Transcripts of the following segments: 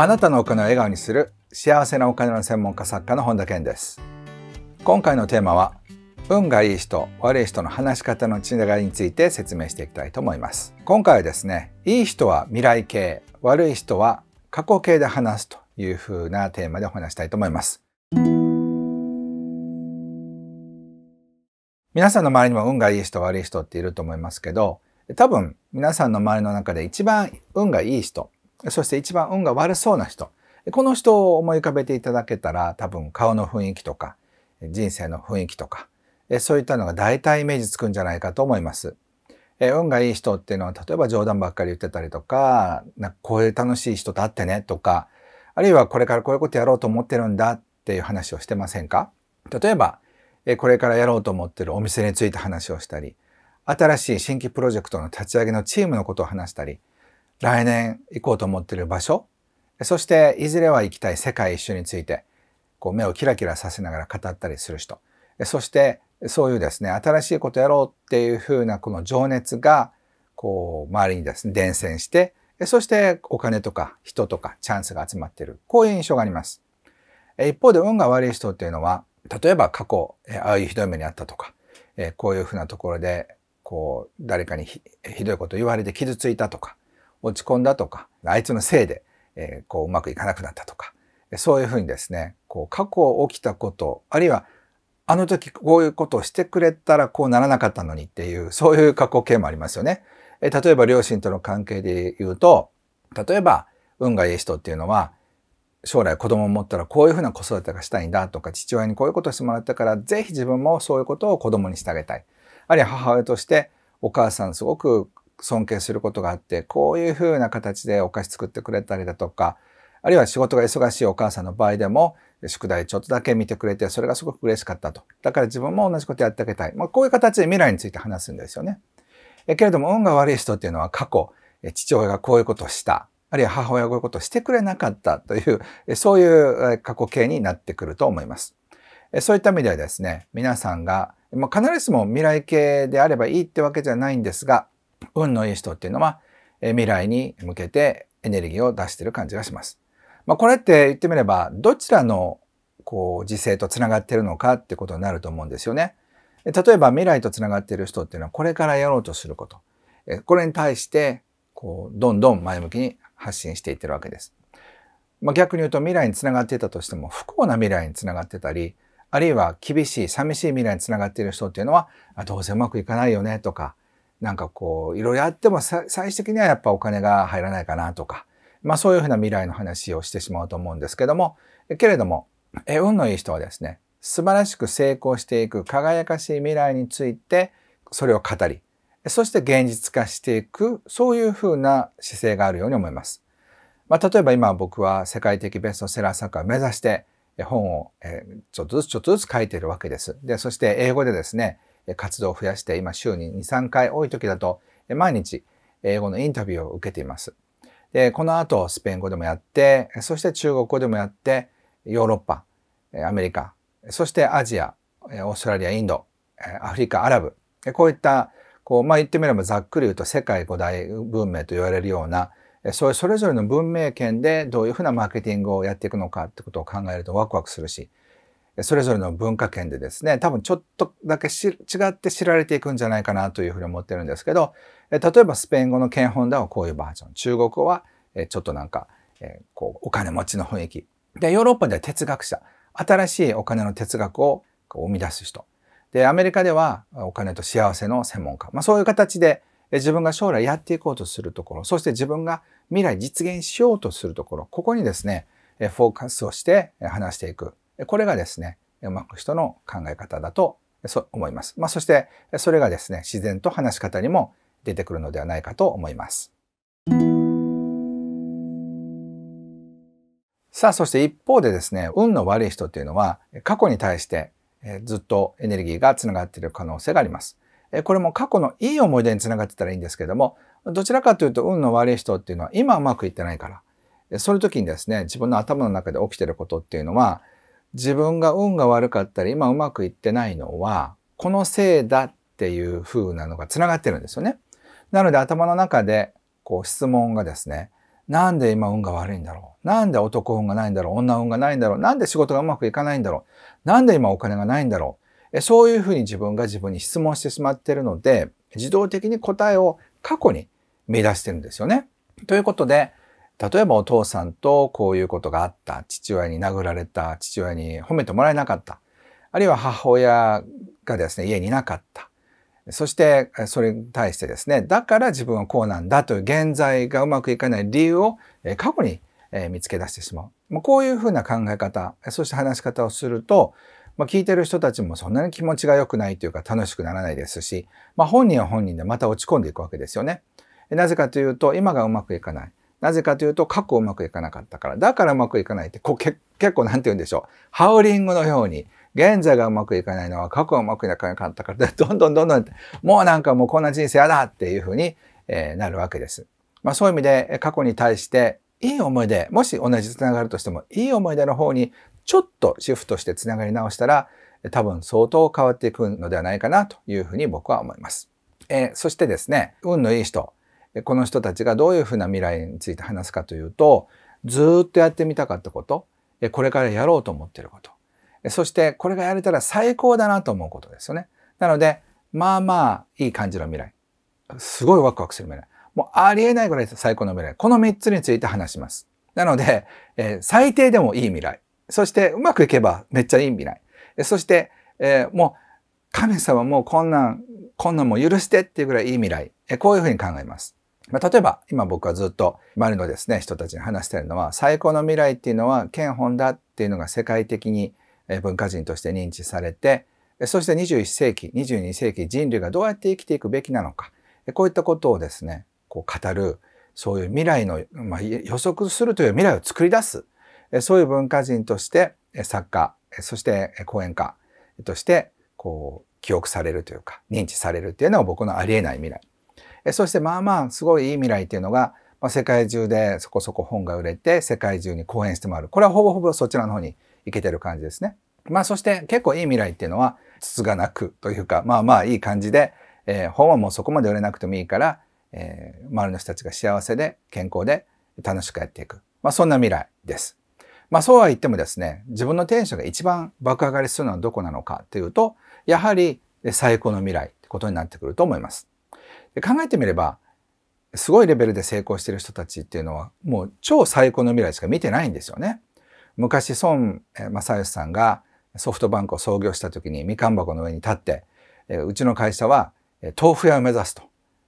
あなたのお金を笑顔にする幸せなお金の専門家作家の本田健です今回のテーマは運がいい人悪い人の話し方の違いについて説明していきたいと思います今回はですねいい人は未来形悪い人は過去形で話すという風なテーマでお話したいと思います皆さんの周りにも運がいい人悪い人っていると思いますけど多分皆さんの周りの中で一番運がいい人そして一番運が悪そうな人。この人を思い浮かべていただけたら多分顔の雰囲気とか人生の雰囲気とかそういったのが大体イメージつくんじゃないかと思います。運がいい人っていうのは例えば冗談ばっかり言ってたりとかなんかこういう楽しい人と会ってねとかあるいはこれからこういうことやろうと思ってるんだっていう話をしてませんか例えばこれからやろうと思ってるお店について話をしたり新しい新規プロジェクトの立ち上げのチームのことを話したり来年行こうと思っている場所そしていずれは行きたい世界一周についてこう目をキラキラさせながら語ったりする人そしてそういうですね新しいことやろうっていうふうなこの情熱がこう周りにですね伝染してそしてお金とか人とかチャンスが集まっているこういう印象があります。一方で運が悪い人っていうのは例えば過去ああいうひどい目にあったとかこういうふうなところでこう誰かにひどいこと言われて傷ついたとか落ち込んだとか、あいつのせいで、えー、こううまくいかなくなったとか、そういうふうにですね、こう過去起きたこと、あるいはあの時こういうことをしてくれたらこうならなかったのにっていう、そういう過去形もありますよね。え例えば両親との関係で言うと、例えば運がいい人っていうのは、将来子供を持ったらこういうふうな子育てがしたいんだとか、父親にこういうことをしてもらったから、ぜひ自分もそういうことを子供にしてあげたい。あるいは母親として、お母さんすごく尊敬することがあって、こういうふうな形でお菓子作ってくれたりだとか、あるいは仕事が忙しいお母さんの場合でも、宿題ちょっとだけ見てくれて、それがすごく嬉しかったと。だから自分も同じことやってあげたい。まあ、こういう形で未来について話すんですよね。えけれども、運が悪い人っていうのは過去、父親がこういうことをした。あるいは母親がこういうことをしてくれなかったという、そういう過去形になってくると思います。そういった意味ではですね、皆さんが、まあ、必ずしも未来形であればいいってわけじゃないんですが、運のいい人っていうのは、え未来に向けてエネルギーを出してる感じがします。まあ、これって言ってみれば、どちらのこう時勢とつながってるのかってことになると思うんですよね。例えば未来と繋ながってる人っていうのはこれからやろうとすること。これに対してこうどんどん前向きに発信していってるわけです。まあ、逆に言うと未来につながっていたとしても不幸な未来につながってたり、あるいは厳しい、寂しい未来につながっている人っていうのは、あどうせうまくいかないよねとか、なんかこう、いろいろやっても最終的にはやっぱお金が入らないかなとか、まあそういうふうな未来の話をしてしまうと思うんですけども、けれども、え運のいい人はですね、素晴らしく成功していく輝かしい未来について、それを語り、そして現実化していく、そういうふうな姿勢があるように思います。まあ、例えば今僕は世界的ベストセラー作家を目指して、本をちょっとずつちょっとずつ書いているわけです。で、そして英語でですね、活動を増やして今週に2、3回多い時だと毎日英語のインタビューを受けています。で、この後スペイン語でもやって、そして中国語でもやって、ヨーロッパ、アメリカ、そしてアジア、オーストラリア、インド、アフリカ、アラブ、こういったこう、まあ、言ってみればざっくり言うと世界五大文明と言われるような、そういうそれぞれの文明圏でどういうふうなマーケティングをやっていくのかってことを考えるとワクワクするし、それぞれの文化圏でですね、多分ちょっとだけ違って知られていくんじゃないかなというふうに思ってるんですけど、例えばスペイン語の検本ではこういうバージョン、中国語はちょっとなんか、えこうお金持ちの雰囲気。で、ヨーロッパでは哲学者、新しいお金の哲学を生み出す人。で、アメリカではお金と幸せの専門家。まあそういう形で自分が将来やっていこうとするところ、そして自分が未来実現しようとするところ、ここにですね、フォーカスをして話していく。これがですね、うまく人の考え方だと思います。まあ、そして、それがですね、自然と話し方にも出てくるのではないかと思います。さあ、そして一方でですね、運の悪い人っていうのは、過去に対してずっとエネルギーがつながっている可能性があります。これも過去のいい思い出につながってたらいいんですけども、どちらかというと運の悪い人っていうのは今うまくいってないから、その時にですね、自分の頭の中で起きてることっていうのは、自分が運が悪かったり、今うまくいってないのは、このせいだっていう風なのが繋がってるんですよね。なので頭の中で、こう質問がですね、なんで今運が悪いんだろうなんで男運がないんだろう女運がないんだろうなんで仕事がうまくいかないんだろうなんで今お金がないんだろうそういうふうに自分が自分に質問してしまっているので、自動的に答えを過去に見出してるんですよね。ということで、例えばお父さんとこういうことがあった、父親に殴られた、父親に褒めてもらえなかった、あるいは母親がですね、家にいなかった。そしてそれに対してですね、だから自分はこうなんだという現在がうまくいかない理由を過去に見つけ出してしまう。こういうふうな考え方、そして話し方をすると、ま聞いてる人たちもそんなに気持ちが良くないというか楽しくならないですし、まあ、本人は本人でまた落ち込んでいくわけですよね。なぜかというと今がうまくいかない。なぜかというと過去うまくいかなかったから。だからうまくいかないってこう結構なんて言うんでしょう。ハウリングのように。現在がうまくいかないのは過去がうまくいかなかったから、どんどんどんどん、もうなんかもうこんな人生やだっていうふうに、えなるわけです。まあそういう意味で過去に対していい思い出、もし同じつながるとしてもいい思い出の方にちょっとシフトしてつながり直したら多分相当変わっていくのではないかなというふうに僕は思います。えー、そしてですね、運のいい人、この人たちがどういうふうな未来について話すかというとずっとやってみたかったことこれからやろうと思ってることそしてこれがやれたら最高だなと思うことですよね。なのでまあまあいい感じの未来すごいワクワクする未来もうありえないぐらい最高の未来この3つについて話します。なので、え最低でもいい未来そしてうまくいけばめっちゃいい未来そして、えもう神様もうこんなんこんなんも許してっていうぐらいいい未来こういうふうに考えます。まあ、例えば今僕はずっと周りのですね人たちに話してるのは最高の未来っていうのは県本だっていうのが世界的に文化人として認知されてそして21世紀22世紀人類がどうやって生きていくべきなのかこういったことをですねこう語るそういう未来の、まあ、予測するという未来を作り出すそういう文化人として作家そして講演家としてこう記憶されるというか認知されるっていうのは僕のありえない未来そしてまあまあすごいいい未来っていうのが、まあ、世界中でそこそこ本が売れて世界中に講演して回るこれはほぼほぼそちらの方に行けてる感じですね。まあそして結構いい未来っていうのはつつがなくというかまあまあいい感じで、えー、本はもうそこまで売れなくてもいいから、えー、周りの人たちが幸せで健康で楽しくやっていく、まあ、そんな未来です。まあそうは言ってもですね自分のテンションが一番爆上がりするのはどこなのかというとやはり最高の未来ってことになってくると思います。で考えてみればすごいレベルで成功してる人たちっていうのはもう超最高の未来しか見てないんですよね。昔孫正義さんがソフトバンクを創業した時にみかん箱の上に立ってうちの会社は豆腐屋を目指すと。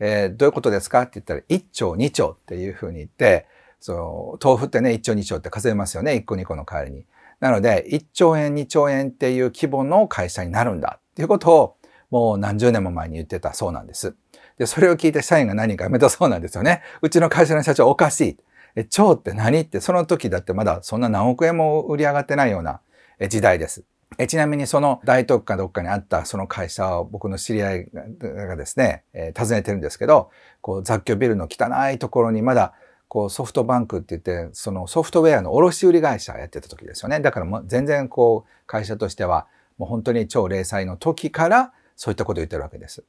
えー、どういうことですかって言ったら1兆2兆っていうふうに言ってその豆腐ってね1兆2兆って数えますよね1個2個の代わりに。なので1兆円2兆円っていう規模の会社になるんだっていうことをもう何十年も前に言ってたそうなんです。で、それを聞いて社員が何か辞めたそうなんですよね。うちの会社の社長おかしい。え、超って何って、その時だってまだそんな何億円も売り上がってないような時代です。えちなみにその大特価どっかにあったその会社を僕の知り合いがですね、えー、訪ねてるんですけど、こう雑居ビルの汚いところにまだこうソフトバンクって言って、そのソフトウェアの卸売会社やってた時ですよね。だからもう全然こう会社としてはもう本当に超零細の時からそういったことを言ってるわけです。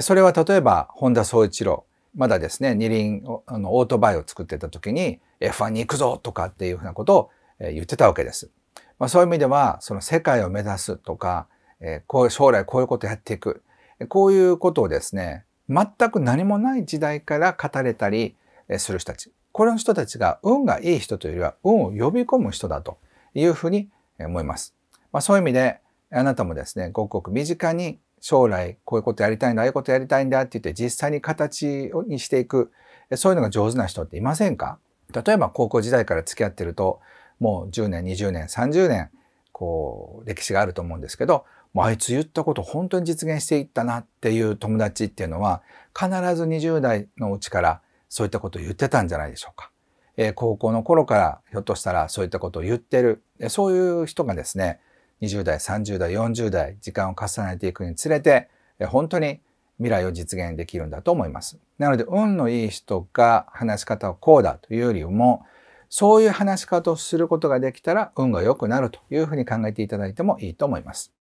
それは例えば本田宗一郎まだですね二輪あのオートバイを作ってた時に F1 に行くぞとかっていうふうなことを言ってたわけです。まあ、そういう意味ではその世界を目指すとか、えこう将来こういうことやっていくこういうことをですね全く何もない時代から語れたりする人たちこれの人たちが運がいい人というよりは運を呼び込む人だというふうに思います。まあ、そういう意味であなたもですねごくごく身近に将来こういうことやりたいんだああいうことやりたいんだって言って実際に形にしていくそういうのが上手な人っていませんか例えば高校時代から付き合ってるともう10年20年30年こう歴史があると思うんですけどもうあいつ言ったこと本当に実現していったなっていう友達っていうのは必ず20代のうちからそういったことを言ってたんじゃないでしょうか。えー、高校の頃からひょっとしたらそういったことを言ってる、えそういう人がですね20代30代40代時間を重ねていくにつれて本当に未来を実現できるんだと思います。なので運のいい人が話し方をこうだというよりもそういう話し方をすることができたら運が良くなるというふうに考えていただいてもいいと思います。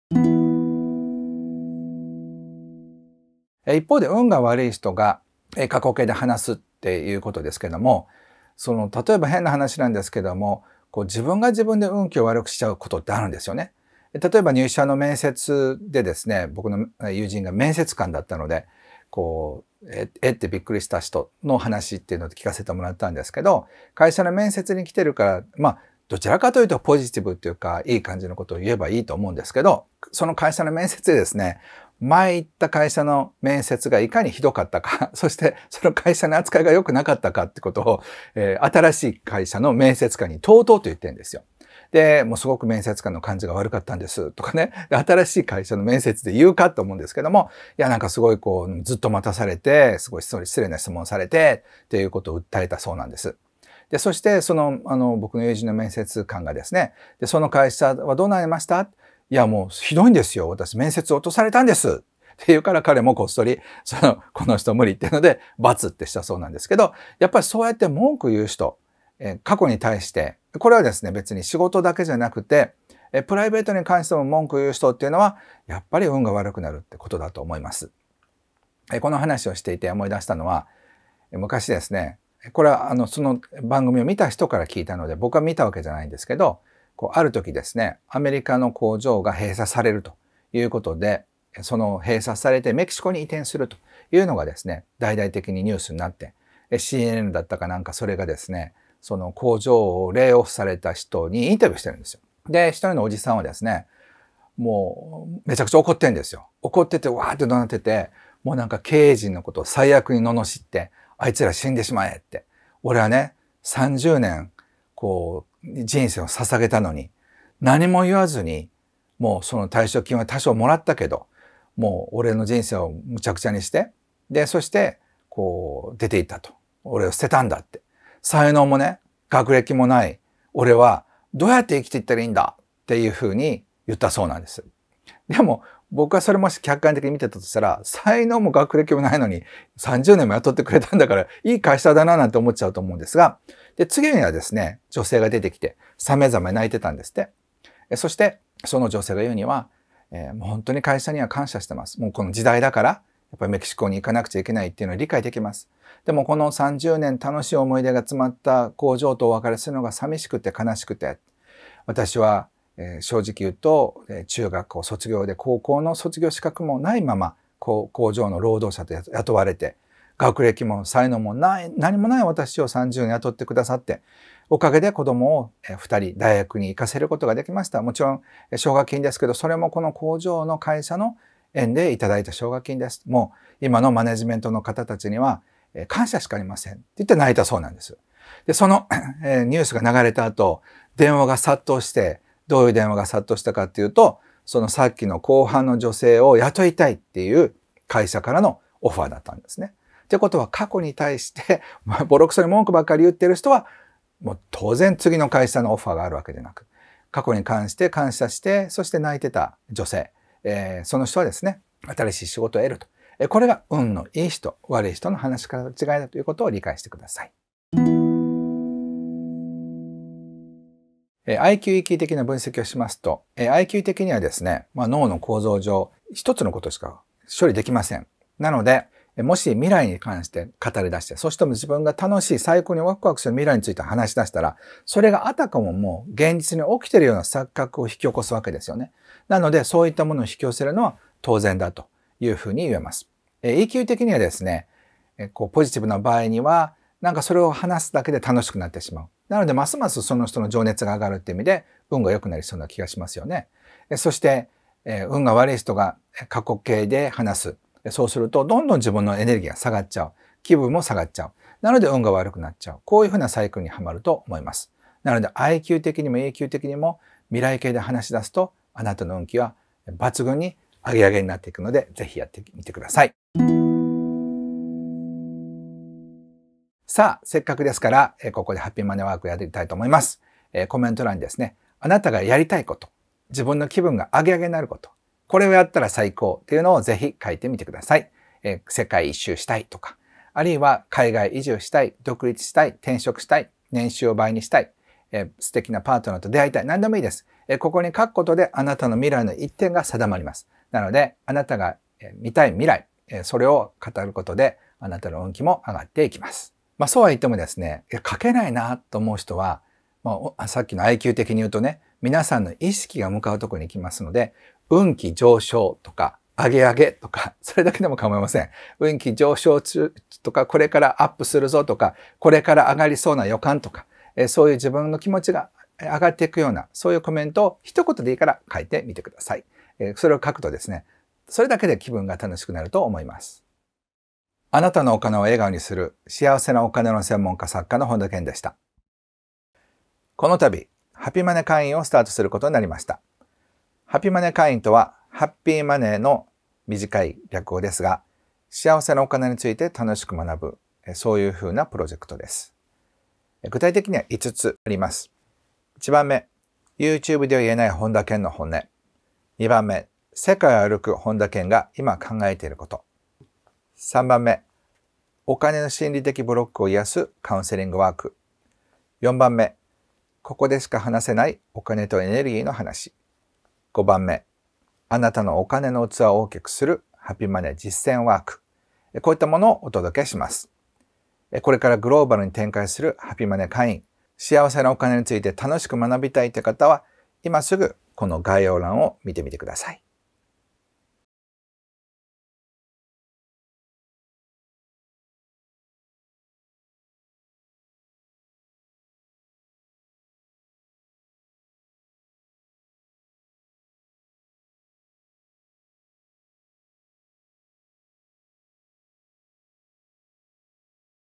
一方で運が悪い人が過去形で話すっていうことですけどもその例えば変な話なんですけどもこう自分が自分で運気を悪くしちゃうことってあるんですよね。例えば入社の面接でですね、僕の友人が面接官だったので、こう、え、えってびっくりした人の話っていうのを聞かせてもらったんですけど、会社の面接に来てるから、まあ、どちらかというとポジティブっていうか、いい感じのことを言えばいいと思うんですけど、その会社の面接でですね、前行った会社の面接がいかにひどかったか、そしてその会社の扱いが良くなかったかってことを、えー、新しい会社の面接官にとうとうと言ってるんですよ。で、もうすごく面接官の感じが悪かったんですとかね、新しい会社の面接で言うかと思うんですけども、いや、なんかすごいこう、ずっと待たされて、すごい失礼な質問されて、っていうことを訴えたそうなんです。で、そして、その、あの、僕の友人の面接官がですね、で、その会社はどうなりましたいや、もうひどいんですよ。私、面接落とされたんですっていうから彼もこっそり、その、この人無理っていうので、罰ってしたそうなんですけど、やっぱりそうやって文句言う人、え過去に対して、これはですね、別に仕事だけじゃなくて、えプライベートに関しても文句言う人っていうのは、やっぱり運が悪くなるってことだと思います。えこの話をしていて思い出したのは、昔ですね、これはあのその番組を見た人から聞いたので、僕は見たわけじゃないんですけど、こうある時ですね、アメリカの工場が閉鎖されるということで、その閉鎖されてメキシコに移転するというのがですね、大々的にニュースになって、CNN だったかなんかそれがですね、その工場をレイオフされた人にインタビューしてるんですよ。で、一人のおじさんはですね、もうめちゃくちゃ怒ってんですよ。怒っててわーって怒鳴ってて、もうなんか経営陣のことを最悪に罵って、あいつら死んでしまえって。俺はね、30年、こう、人生を捧げたのに、何も言わずに、もうその退職金は多少もらったけど、もう俺の人生をむちゃくちゃにして、で、そして、こう、出ていったと。俺を捨てたんだって。才能もね、学歴もない、俺はどうやって生きていったらいいんだっていうふうに言ったそうなんです。でも、僕はそれもし客観的に見てたとしたら、才能も学歴もないのに30年も雇ってくれたんだからいい会社だななんて思っちゃうと思うんですが、で、次にはですね、女性が出てきて、さめざめ泣いてたんですって。そして、その女性が言うには、えー、もう本当に会社には感謝してます。もうこの時代だから、やっぱりメキシコに行かなくちゃいけないっていうのは理解できます。でもこの30年楽しい思い出が詰まった工場とお別れするのが寂しくて悲しくて、私は、正直言うと、中学校卒業で高校の卒業資格もないまま工場の労働者と雇われて、学歴も才能もない何もない私を30年雇ってくださっておかげで子供を2人大学に行かせることができましたもちろん奨学金ですけどそれもこの工場の会社の円でいただいた奨学金です。もう今のマネジメントの方たちには感謝しかありません。って言って泣いたそうなんです。で、その ニュースが流れた後、電話が殺到して、どういう電話が殺到したかっていうと、そのさっきの後半の女性を雇いたいっていう会社からのオファーだったんですね。ってことは過去に対して、まボロクソに文句ばっかり言ってる人は、もう当然次の会社のオファーがあるわけでなく、過去に関して感謝して、そして泣いてた女性。えー、その人はですね、新しい仕事を得ると。えこれが運のいい人、悪い人の話し方の違いだということを理解してください。え i q 域的な分析をしますと、え IQ 的にはですね、まあ、脳の構造上、一つのことしか処理できません。なので、もし未来に関して語り出して、そしても自分が楽しい、最高にワクワクする未来について話し出したら、それがあたかももう現実に起きてるような錯覚を引き起こすわけですよね。なので、そういったものを引き寄せるのは当然だというふうに言えます。え永久的にはですね、えこうポジティブな場合には、なんかそれを話すだけで楽しくなってしまう。なので、ますますその人の情熱が上がるって意味で、運が良くなりそうな気がしますよね。えそして、え運が悪い人が過去形で話す。そうすると、どんどん自分のエネルギーが下がっちゃう。気分も下がっちゃう。なので、運が悪くなっちゃう。こういうふうなサイクルにはまると思います。なので、IQ 的にも永 q 的にも未来形で話し出すとあなたの運気は抜群に上げ上げになっていくので、ぜひやってみてください。さあ、せっかくですから、ここでハッピーマネーワークやっていきたいと思います。コメント欄にですね、あなたがやりたいこと、自分の気分が上げ上げになること、これをやったら最高っていうのをぜひ書いてみてください。え世界一周したいとか、あるいは海外移住したい、独立したい、転職したい、年収を倍にしたい、えー、素敵なパートナーと出会いたい。何でもいいです。えー、ここに書くことであなたの未来の一点が定まります。なので、あなたが見たい未来、えー、それを語ることで、あなたの運気も上がっていきます。まあそうは言ってもですね、書けないなと思う人は、まあ、さっきの IQ 的に言うとね、皆さんの意識が向かうところに行きますので、運気上昇とか、上げ上げとか、それだけでも構いません。運気上昇中とか、これからアップするぞとか、これから上がりそうな予感とか、えそういう自分の気持ちが上がっていくような、そういうコメントを一言でいいから書いてみてください。えそれを書くとですね、それだけで気分が楽しくなると思います。あなたのお金を笑顔にする幸せなお金の専門家作家の本田健でした。この度、ハピマネ会員をスタートすることになりました。ハピマネ会員とは、ハッピーマネーの短い略語ですが、幸せなお金について楽しく学ぶ、そういうふうなプロジェクトです。具体的には5つあります。1番目、YouTube では言えない本田健の本音。2番目、世界を歩く本田健が今考えていること。3番目、お金の心理的ブロックを癒すカウンセリングワーク。4番目、ここでしか話せないお金とエネルギーの話。5番目、あなたのお金の器を大きくするハッピーマネー実践ワーク。こういったものをお届けします。これからグローバルに展開するハピマネ会員、幸せなお金について楽しく学びたいという方は、今すぐこの概要欄を見てみてください。